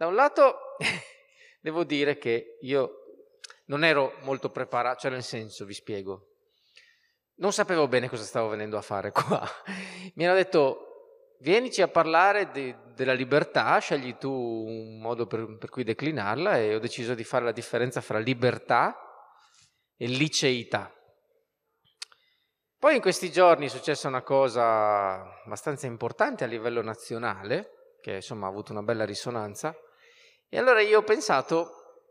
Da un lato devo dire che io non ero molto preparato, cioè nel senso, vi spiego, non sapevo bene cosa stavo venendo a fare qua. Mi hanno detto, vienici a parlare de- della libertà, scegli tu un modo per-, per cui declinarla e ho deciso di fare la differenza fra libertà e liceità. Poi in questi giorni è successa una cosa abbastanza importante a livello nazionale, che insomma ha avuto una bella risonanza, e allora io ho pensato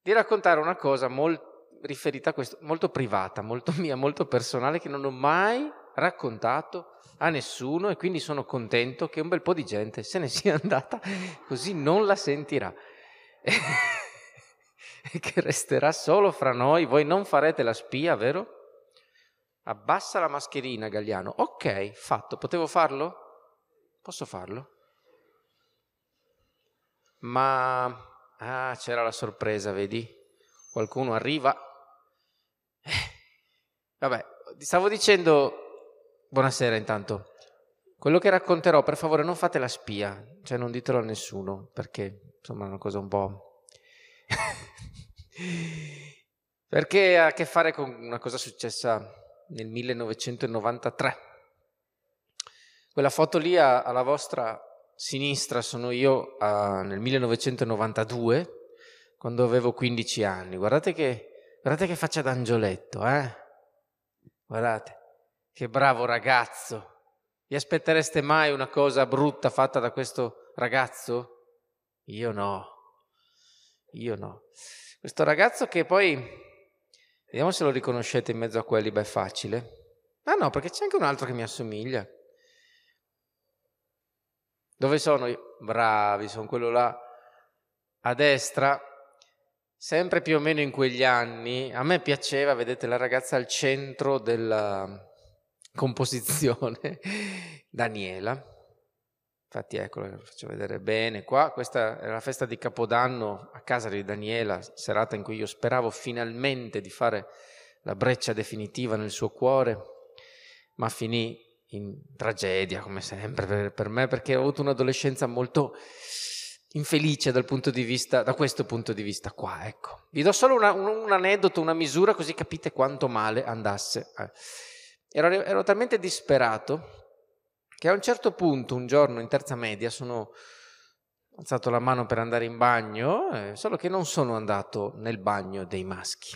di raccontare una cosa molto, riferita a questo, molto privata, molto mia, molto personale, che non ho mai raccontato a nessuno e quindi sono contento che un bel po' di gente se ne sia andata così non la sentirà. e che resterà solo fra noi, voi non farete la spia, vero? Abbassa la mascherina, Gagliano. Ok, fatto. Potevo farlo? Posso farlo? ma... Ah, c'era la sorpresa, vedi? Qualcuno arriva. Eh. Vabbè, stavo dicendo... Buonasera intanto. Quello che racconterò, per favore, non fate la spia, cioè non ditelo a nessuno, perché insomma è una cosa un po'... perché ha a che fare con una cosa successa nel 1993. Quella foto lì alla vostra sinistra sono io uh, nel 1992, quando avevo 15 anni. Guardate che, guardate che faccia d'angioletto, eh? Guardate, che bravo ragazzo. Vi aspettereste mai una cosa brutta fatta da questo ragazzo? Io no. Io no. Questo ragazzo che poi... Vediamo se lo riconoscete in mezzo a quelli, beh, facile. Ah no, perché c'è anche un altro che mi assomiglia. Dove sono? Io? Bravi, sono quello là a destra. Sempre più o meno in quegli anni, a me piaceva, vedete, la ragazza al centro della composizione, Daniela. Infatti, eccola, la faccio vedere bene qua. Questa era la festa di Capodanno a casa di Daniela, serata in cui io speravo finalmente di fare la breccia definitiva nel suo cuore, ma finì in tragedia, come sempre, per, per me, perché ho avuto un'adolescenza molto infelice dal punto di vista, da questo punto di vista qua, ecco. Vi do solo una, un, un, aneddoto, una misura, così capite quanto male andasse. Eh, ero, ero, talmente disperato che a un certo punto, un giorno in terza media, sono alzato la mano per andare in bagno, eh, solo che non sono andato nel bagno dei maschi.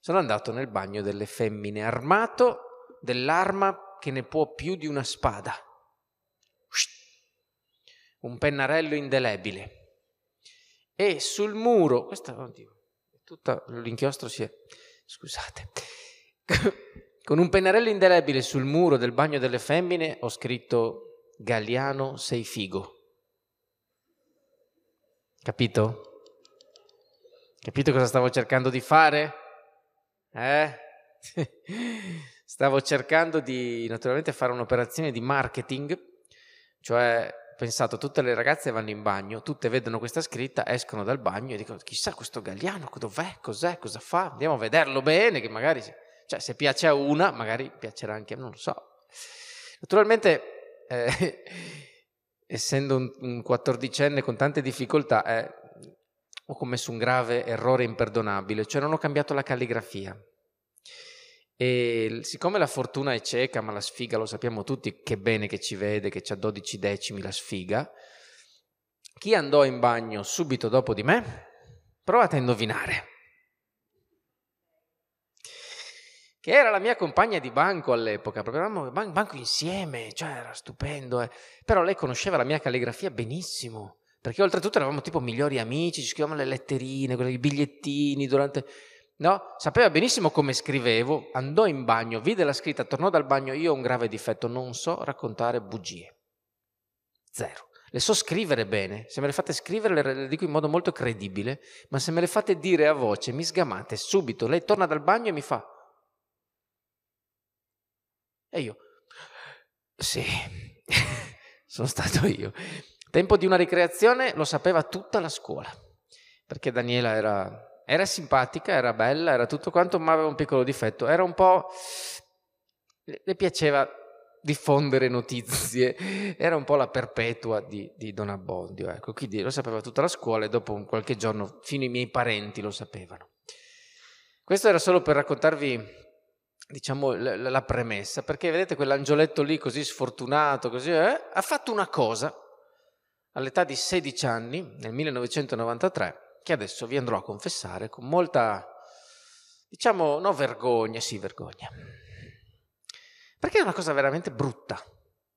Sono andato nel bagno delle femmine armato dell'arma che ne può più di una spada. Un pennarello indelebile. E sul muro, questa, oddio, tutta l'inchiostro si è, scusate, con un pennarello indelebile sul muro del bagno delle femmine ho scritto Galliano sei figo. Capito? Capito cosa stavo cercando di fare? Eh? Stavo cercando di naturalmente fare un'operazione di marketing, cioè pensato tutte le ragazze vanno in bagno, tutte vedono questa scritta, escono dal bagno e dicono chissà questo Galliano dov'è, cos'è, cosa fa, andiamo a vederlo bene che magari cioè, se piace a una magari piacerà anche a me, non lo so. Naturalmente eh, essendo un, un quattordicenne con tante difficoltà eh, ho commesso un grave errore imperdonabile, cioè non ho cambiato la calligrafia. E siccome la fortuna è cieca, ma la sfiga lo sappiamo tutti, che bene che ci vede, che c'ha 12 decimi la sfiga, chi andò in bagno subito dopo di me? Provate a indovinare. Che era la mia compagna di banco all'epoca, perché eravamo ban- banco insieme, cioè era stupendo. Eh. Però lei conosceva la mia calligrafia benissimo, perché oltretutto eravamo tipo migliori amici, ci scrivevamo le letterine, i bigliettini durante No? Sapeva benissimo come scrivevo, andò in bagno, vide la scritta, tornò dal bagno, io ho un grave difetto, non so raccontare bugie. Zero. Le so scrivere bene, se me le fate scrivere le, le dico in modo molto credibile, ma se me le fate dire a voce mi sgamate subito. Lei torna dal bagno e mi fa... E io... Sì, sono stato io. Tempo di una ricreazione lo sapeva tutta la scuola, perché Daniela era era simpatica, era bella, era tutto quanto, ma aveva un piccolo difetto. Era un po'... le piaceva diffondere notizie. Era un po' la perpetua di, di Don Abbondio, ecco. quindi lo sapeva tutta la scuola e dopo qualche giorno fino i miei parenti lo sapevano. Questo era solo per raccontarvi, diciamo, la, la premessa, perché vedete quell'angioletto lì così sfortunato, così, eh, ha fatto una cosa all'età di 16 anni, nel 1993, che adesso vi andrò a confessare con molta, diciamo, no vergogna, sì vergogna. Perché è una cosa veramente brutta,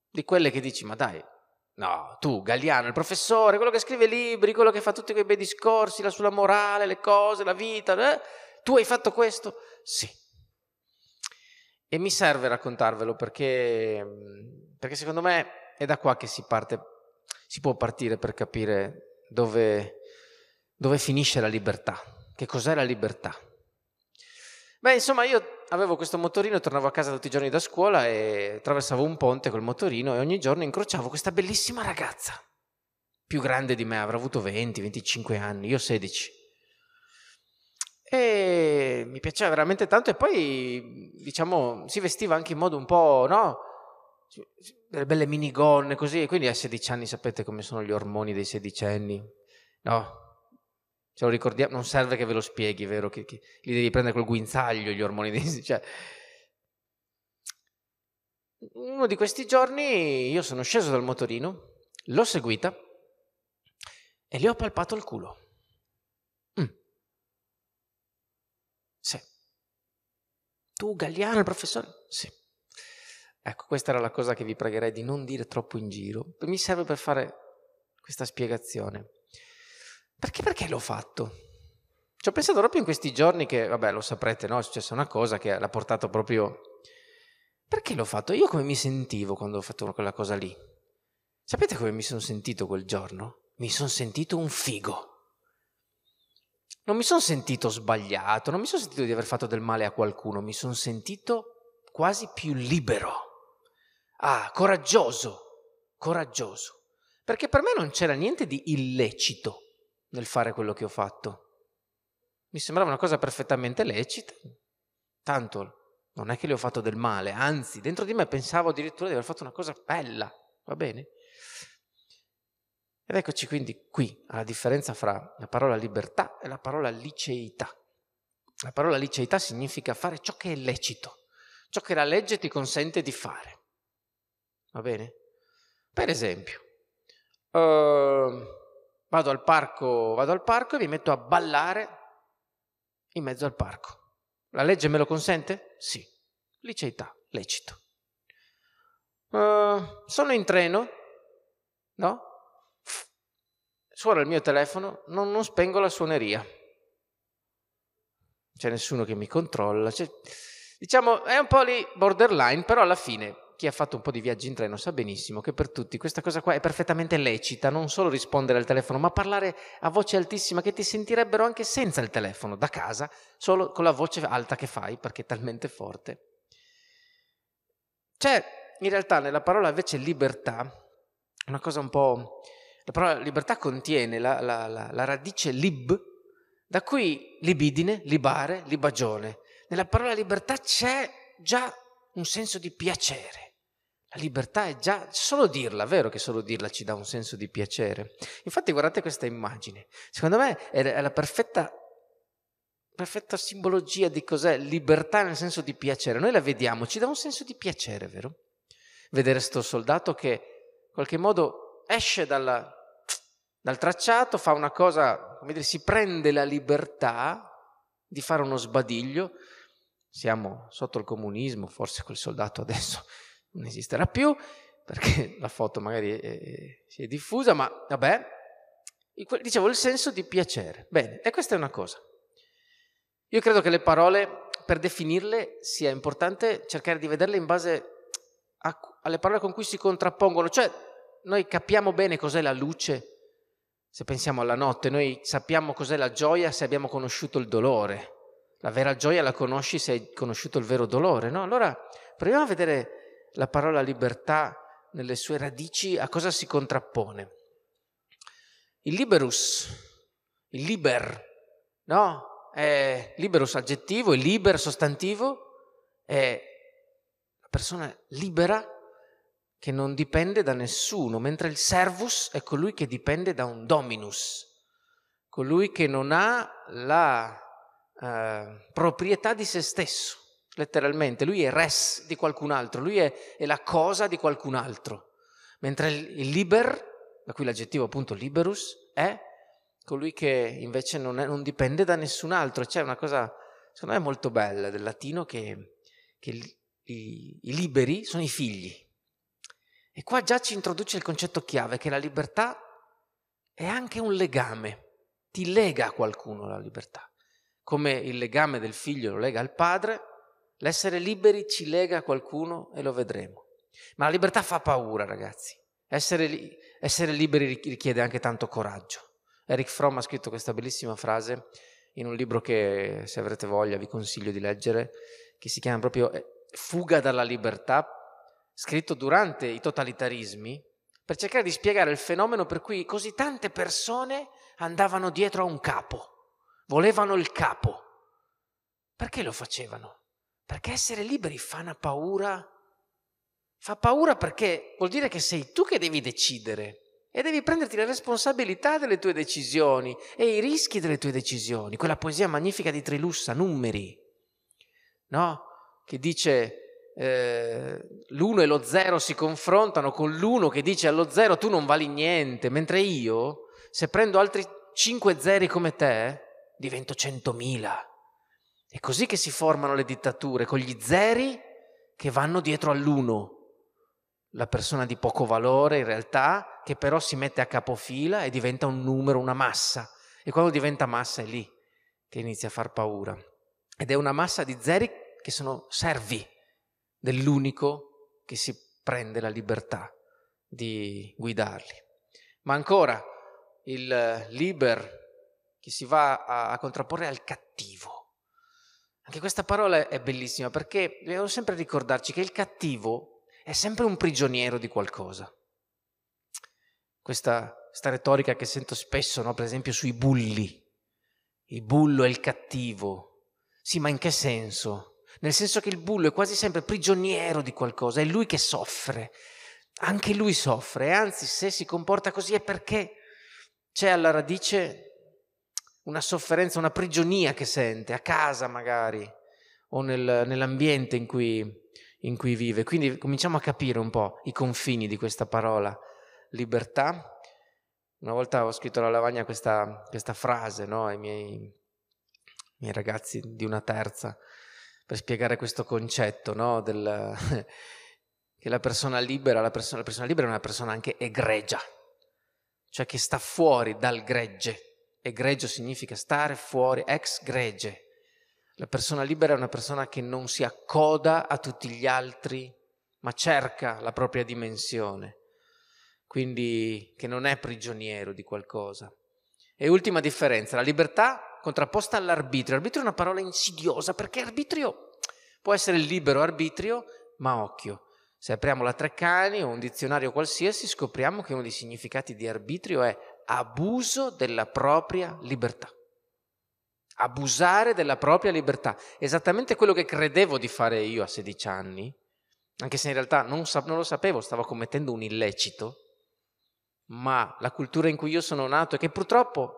di quelle che dici, ma dai, no, tu, Galliano, il professore, quello che scrive libri, quello che fa tutti quei bei discorsi, la sulla morale, le cose, la vita, eh? tu hai fatto questo? Sì. E mi serve raccontarvelo perché, perché secondo me è da qua che si parte, si può partire per capire dove dove finisce la libertà? Che cos'è la libertà? Beh, insomma, io avevo questo motorino, tornavo a casa tutti i giorni da scuola e attraversavo un ponte col motorino e ogni giorno incrociavo questa bellissima ragazza, più grande di me, avrà avuto 20, 25 anni, io 16. E mi piaceva veramente tanto e poi, diciamo, si vestiva anche in modo un po', no? Delle belle minigonne così, E quindi a 16 anni sapete come sono gli ormoni dei 16 anni, no? Ce lo ricordiamo, non serve che ve lo spieghi, vero? Che, che li devi prendere col guinzaglio gli ormoni di... Cioè. Uno di questi giorni io sono sceso dal motorino, l'ho seguita e le ho palpato il culo. Mm. Sì. Tu, Galliano, il professore? Sì. Ecco, questa era la cosa che vi pregherei di non dire troppo in giro. Mi serve per fare questa spiegazione. Perché, perché l'ho fatto? Ci ho pensato proprio in questi giorni che, vabbè, lo saprete, no? È successa una cosa che l'ha portato proprio... Perché l'ho fatto? Io come mi sentivo quando ho fatto quella cosa lì? Sapete come mi sono sentito quel giorno? Mi sono sentito un figo. Non mi sono sentito sbagliato, non mi sono sentito di aver fatto del male a qualcuno, mi sono sentito quasi più libero. Ah, coraggioso, coraggioso. Perché per me non c'era niente di illecito nel fare quello che ho fatto. Mi sembrava una cosa perfettamente lecita, tanto non è che le ho fatto del male, anzi, dentro di me pensavo addirittura di aver fatto una cosa bella, va bene? Ed eccoci quindi qui alla differenza fra la parola libertà e la parola liceità. La parola liceità significa fare ciò che è lecito, ciò che la legge ti consente di fare. Va bene? Per esempio, uh, Vado al parco, vado al parco e mi metto a ballare in mezzo al parco. La legge me lo consente? Sì. Liceità, lecito. Uh, sono in treno, no? Suona il mio telefono, non, non spengo la suoneria. C'è nessuno che mi controlla. C'è... Diciamo, è un po' lì borderline, però alla fine chi ha fatto un po' di viaggi in treno sa benissimo che per tutti questa cosa qua è perfettamente lecita, non solo rispondere al telefono, ma parlare a voce altissima che ti sentirebbero anche senza il telefono, da casa, solo con la voce alta che fai perché è talmente forte. C'è in realtà nella parola invece libertà una cosa un po'... La parola libertà contiene la, la, la, la radice lib, da cui libidine, libare, libagione. Nella parola libertà c'è già un senso di piacere. La libertà è già, solo dirla, vero che solo dirla ci dà un senso di piacere. Infatti guardate questa immagine, secondo me è la perfetta, perfetta simbologia di cos'è libertà nel senso di piacere. Noi la vediamo, ci dà un senso di piacere, vero? Vedere sto soldato che in qualche modo esce dalla, dal tracciato, fa una cosa, come dire, si prende la libertà di fare uno sbadiglio. Siamo sotto il comunismo, forse quel soldato adesso non esisterà più perché la foto magari è, è, si è diffusa, ma vabbè, dicevo il senso di piacere. Bene, e questa è una cosa. Io credo che le parole, per definirle, sia importante cercare di vederle in base a, alle parole con cui si contrappongono, cioè noi capiamo bene cos'è la luce se pensiamo alla notte, noi sappiamo cos'è la gioia se abbiamo conosciuto il dolore. La vera gioia la conosci se hai conosciuto il vero dolore, no? Allora proviamo a vedere la parola libertà nelle sue radici a cosa si contrappone? Il liberus, il liber, no? È liberus aggettivo, il liber sostantivo, è la persona libera che non dipende da nessuno, mentre il servus è colui che dipende da un dominus, colui che non ha la eh, proprietà di se stesso letteralmente, lui è res di qualcun altro, lui è, è la cosa di qualcun altro, mentre il, liber, da cui l'aggettivo appunto liberus, è colui che invece non, è, non dipende da nessun altro. C'è una cosa, secondo me, molto bella del latino che, che i, i liberi sono i figli. E qua già ci introduce il concetto chiave che la libertà è anche un legame, ti lega a qualcuno la libertà, come il legame del figlio lo lega al padre, L'essere liberi ci lega a qualcuno e lo vedremo. Ma la libertà fa paura, ragazzi. Essere, li- essere liberi richiede anche tanto coraggio. Eric Fromm ha scritto questa bellissima frase in un libro che, se avrete voglia, vi consiglio di leggere, che si chiama proprio eh, Fuga dalla libertà, scritto durante i totalitarismi, per cercare di spiegare il fenomeno per cui così tante persone andavano dietro a un capo, volevano il capo. Perché lo facevano? Perché essere liberi fa una paura. Fa paura perché vuol dire che sei tu che devi decidere e devi prenderti la responsabilità delle tue decisioni e i rischi delle tue decisioni. Quella poesia magnifica di Trilussa, Numeri, no? che dice eh, l'uno e lo zero si confrontano con l'uno che dice allo zero tu non vali niente, mentre io, se prendo altri cinque zeri come te, divento centomila. È così che si formano le dittature, con gli zeri che vanno dietro all'uno. La persona di poco valore in realtà, che però si mette a capofila e diventa un numero, una massa. E quando diventa massa è lì che inizia a far paura. Ed è una massa di zeri che sono servi dell'unico che si prende la libertà di guidarli. Ma ancora il eh, liber che si va a, a contrapporre al cattivo anche questa parola è bellissima perché dobbiamo sempre ricordarci che il cattivo è sempre un prigioniero di qualcosa. Questa, questa retorica che sento spesso, no? per esempio, sui bulli. Il bullo è il cattivo. Sì, ma in che senso? Nel senso che il bullo è quasi sempre prigioniero di qualcosa, è lui che soffre. Anche lui soffre, anzi, se si comporta così è perché c'è alla radice una sofferenza, una prigionia che sente a casa magari o nel, nell'ambiente in cui, in cui vive. Quindi cominciamo a capire un po' i confini di questa parola libertà. Una volta ho scritto alla lavagna questa, questa frase no, ai miei, miei, ragazzi di una terza per spiegare questo concetto no, del, che la persona libera, la persona, la persona libera è una persona anche egregia, cioè che sta fuori dal gregge Egregio significa stare fuori, ex gregge. La persona libera è una persona che non si accoda a tutti gli altri, ma cerca la propria dimensione, quindi che non è prigioniero di qualcosa. E ultima differenza, la libertà contrapposta all'arbitrio. Arbitrio è una parola insidiosa perché arbitrio può essere il libero arbitrio, ma occhio. Se apriamo la Treccani o un dizionario qualsiasi scopriamo che uno dei significati di arbitrio è abuso della propria libertà. Abusare della propria libertà. Esattamente quello che credevo di fare io a 16 anni, anche se in realtà non, non lo sapevo, stavo commettendo un illecito, ma la cultura in cui io sono nato e che purtroppo,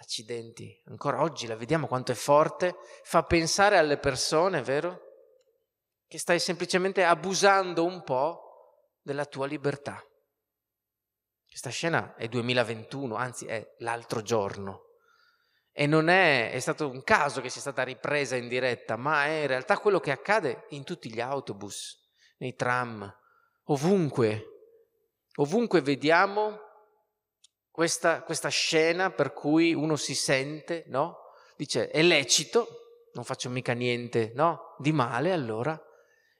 accidenti, ancora oggi la vediamo quanto è forte, fa pensare alle persone, vero? Che stai semplicemente abusando un po' della tua libertà. Questa scena è 2021, anzi è l'altro giorno. E non è, è stato un caso che sia stata ripresa in diretta, ma è in realtà quello che accade in tutti gli autobus, nei tram, ovunque. Ovunque vediamo questa, questa scena per cui uno si sente, no? Dice, è lecito, non faccio mica niente, no? Di male, allora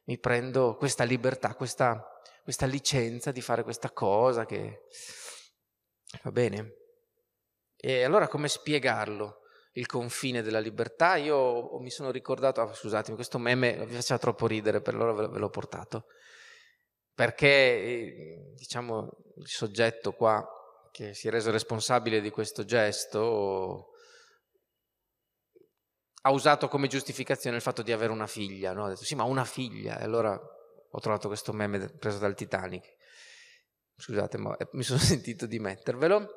mi prendo questa libertà, questa questa licenza di fare questa cosa che va bene. E allora come spiegarlo? Il confine della libertà, io mi sono ricordato, ah, scusatemi, questo meme vi faceva troppo ridere, per allora ve l'ho portato, perché eh, diciamo il soggetto qua che si è reso responsabile di questo gesto ha usato come giustificazione il fatto di avere una figlia, no? ha detto sì ma una figlia, e allora ho trovato questo meme preso dal Titanic. Scusate, ma eh, mi sono sentito di mettervelo.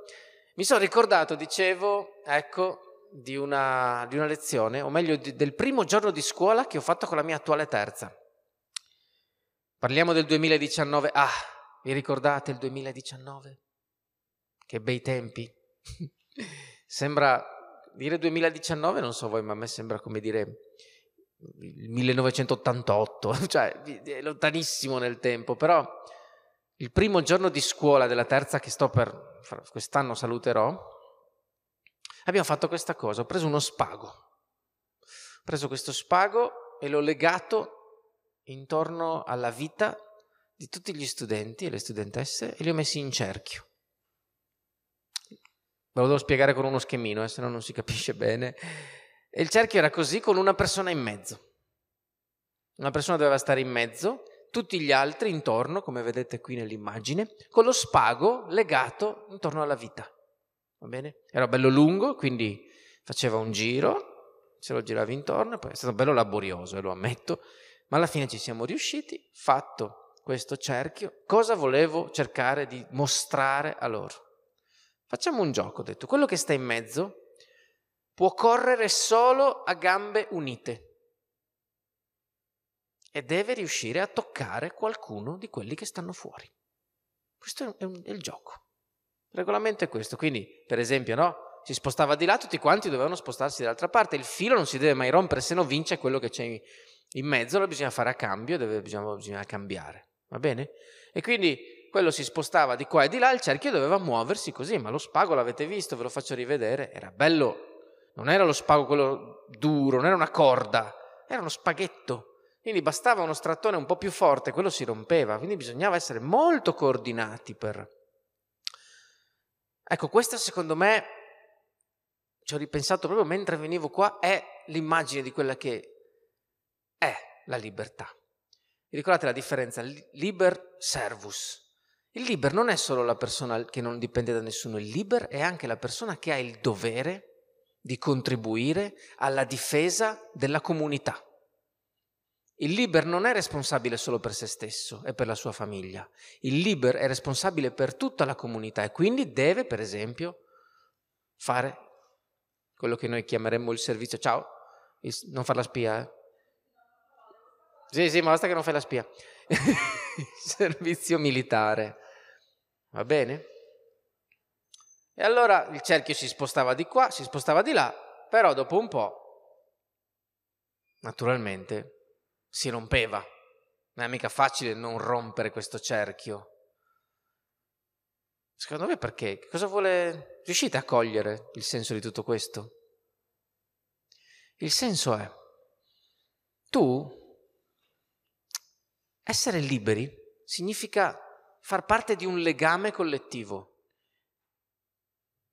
Mi sono ricordato, dicevo, ecco, di una, di una lezione, o meglio di, del primo giorno di scuola che ho fatto con la mia attuale terza. Parliamo del 2019. Ah, vi ricordate il 2019? Che bei tempi. sembra dire 2019, non so voi, ma a me sembra come dire il 1988, cioè è lontanissimo nel tempo, però il primo giorno di scuola della terza che sto per quest'anno saluterò, abbiamo fatto questa cosa, ho preso uno spago. Ho preso questo spago e l'ho legato intorno alla vita di tutti gli studenti e le studentesse e li ho messi in cerchio. Ve lo devo spiegare con uno schemino, eh, se no non si capisce bene e il cerchio era così con una persona in mezzo. Una persona doveva stare in mezzo, tutti gli altri intorno, come vedete qui nell'immagine, con lo spago legato intorno alla vita. Va bene? Era bello lungo, quindi faceva un giro, se lo girava intorno, poi è stato bello laborioso, eh, lo ammetto, ma alla fine ci siamo riusciti, fatto questo cerchio, cosa volevo cercare di mostrare a loro? Facciamo un gioco, ho detto, quello che sta in mezzo può correre solo a gambe unite e deve riuscire a toccare qualcuno di quelli che stanno fuori. Questo è, un, è il gioco. Il regolamento è questo, quindi per esempio no, si spostava di là, tutti quanti dovevano spostarsi dall'altra parte, il filo non si deve mai rompere, se no vince quello che c'è in, in mezzo, lo bisogna fare a cambio, deve, bisogna, bisogna cambiare, va bene? E quindi quello si spostava di qua e di là, il cerchio doveva muoversi così, ma lo spago l'avete visto, ve lo faccio rivedere, era bello non era lo spago quello duro, non era una corda, era uno spaghetto. Quindi bastava uno strattone un po' più forte, quello si rompeva, quindi bisognava essere molto coordinati per... Ecco, questa secondo me, ci ho ripensato proprio mentre venivo qua, è l'immagine di quella che è la libertà. Vi ricordate la differenza? Liber servus. Il liber non è solo la persona che non dipende da nessuno, il liber è anche la persona che ha il dovere di contribuire alla difesa della comunità. Il Liber non è responsabile solo per se stesso e per la sua famiglia, il Liber è responsabile per tutta la comunità e quindi deve, per esempio, fare quello che noi chiameremmo il servizio. Ciao, non far la spia, eh? Sì, sì, ma basta che non fai la spia. il servizio militare. Va bene? E allora il cerchio si spostava di qua, si spostava di là, però dopo un po', naturalmente, si rompeva. Non è mica facile non rompere questo cerchio. Secondo me perché? Cosa vuole... Riuscite a cogliere il senso di tutto questo? Il senso è, tu, essere liberi significa far parte di un legame collettivo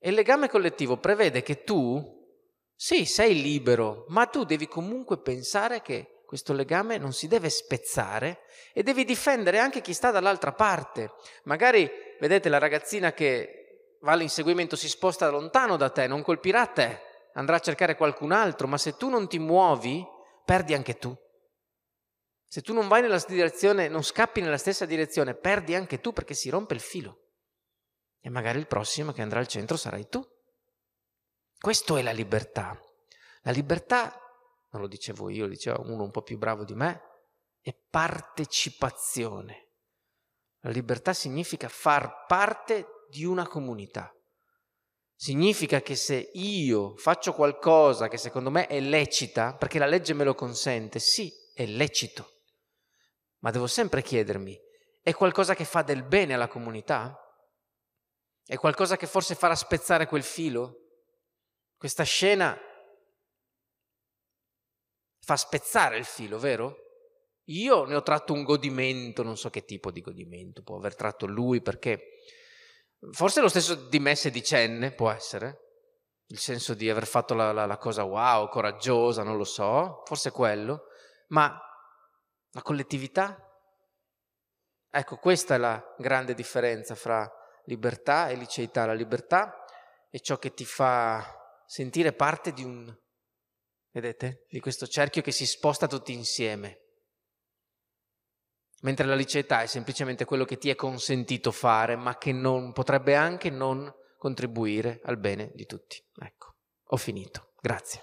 e il legame collettivo prevede che tu, sì, sei libero, ma tu devi comunque pensare che questo legame non si deve spezzare e devi difendere anche chi sta dall'altra parte. Magari, vedete, la ragazzina che va all'inseguimento si sposta lontano da te, non colpirà te, andrà a cercare qualcun altro, ma se tu non ti muovi, perdi anche tu. Se tu non vai nella direzione, non scappi nella stessa direzione, perdi anche tu perché si rompe il filo e magari il prossimo che andrà al centro sarai tu. Questo è la libertà. La libertà, non lo dicevo io, lo diceva uno un po' più bravo di me, è partecipazione. La libertà significa far parte di una comunità. Significa che se io faccio qualcosa che secondo me è lecita, perché la legge me lo consente, sì, è lecito, ma devo sempre chiedermi, è qualcosa che fa del bene alla comunità? È qualcosa che forse farà spezzare quel filo? Questa scena fa spezzare il filo, vero? Io ne ho tratto un godimento, non so che tipo di godimento può aver tratto lui, perché forse lo stesso di me di Cenne, può essere, il senso di aver fatto la, la, la cosa wow, coraggiosa, non lo so, forse quello, ma la collettività? Ecco, questa è la grande differenza fra libertà e liceità. La libertà è ciò che ti fa sentire parte di un, vedete, di questo cerchio che si sposta tutti insieme. Mentre la liceità è semplicemente quello che ti è consentito fare, ma che non, potrebbe anche non contribuire al bene di tutti. Ecco, ho finito. Grazie.